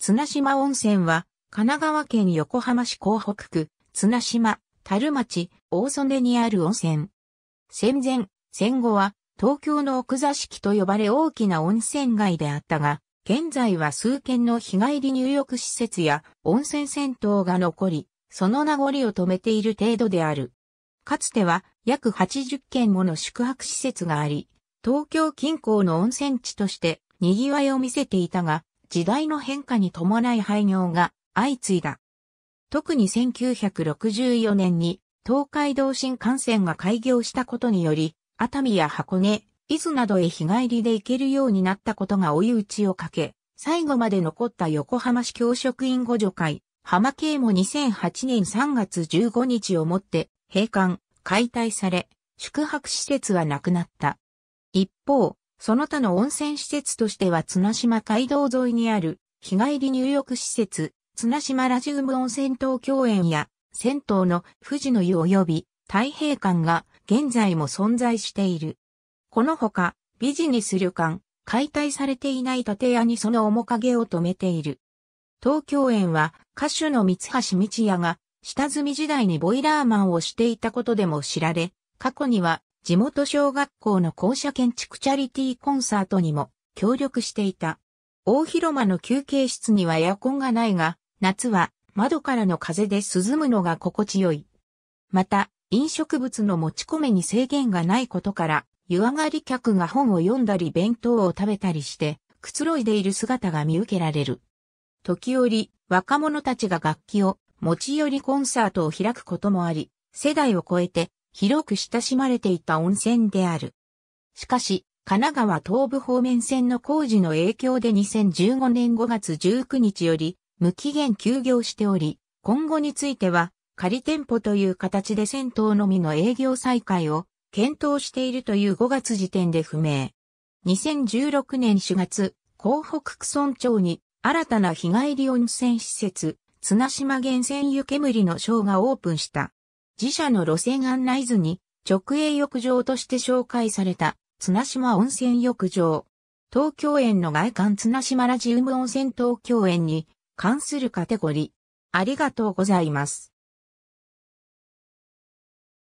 綱島温泉は、神奈川県横浜市港北区、綱島、樽町、大曽根にある温泉。戦前、戦後は、東京の奥座敷と呼ばれ大きな温泉街であったが、現在は数軒の日帰り入浴施設や温泉銭湯が残り、その名残を止めている程度である。かつては約80軒もの宿泊施設があり、東京近郊の温泉地として賑わいを見せていたが、時代の変化に伴い廃業が相次いだ。特に1964年に東海道新幹線が開業したことにより、熱海や箱根、伊豆などへ日帰りで行けるようになったことが追い打ちをかけ、最後まで残った横浜市教職員互助会、浜系も2008年3月15日をもって閉館、解体され、宿泊施設はなくなった。一方、その他の温泉施設としては綱島街道沿いにある日帰り入浴施設、綱島ラジウム温泉東京園や銭湯の富士の湯及び太平館が現在も存在している。このほかビジネス旅館、解体されていない建屋にその面影を止めている。東京園は歌手の三橋道也が下積み時代にボイラーマンをしていたことでも知られ、過去には地元小学校の校舎建築チャリティーコンサートにも協力していた。大広間の休憩室にはエアコンがないが、夏は窓からの風で涼むのが心地よい。また、飲食物の持ち込めに制限がないことから、湯上がり客が本を読んだり弁当を食べたりして、くつろいでいる姿が見受けられる。時折、若者たちが楽器を持ち寄りコンサートを開くこともあり、世代を超えて広く親しまれていた温泉である。しかし、神奈川東部方面線の工事の影響で2015年5月19日より無期限休業しており、今後については仮店舗という形で銭湯のみの営業再開を検討しているという5月時点で不明。2016年4月、広北区村長に新たな日帰り温泉施設、綱島源泉湯煙のショーがオープンした。自社の路線案内図に直営浴場として紹介された綱島温泉浴場。東京園の外観綱島ラジウム温泉東京園に関するカテゴリー。ありがとうございます。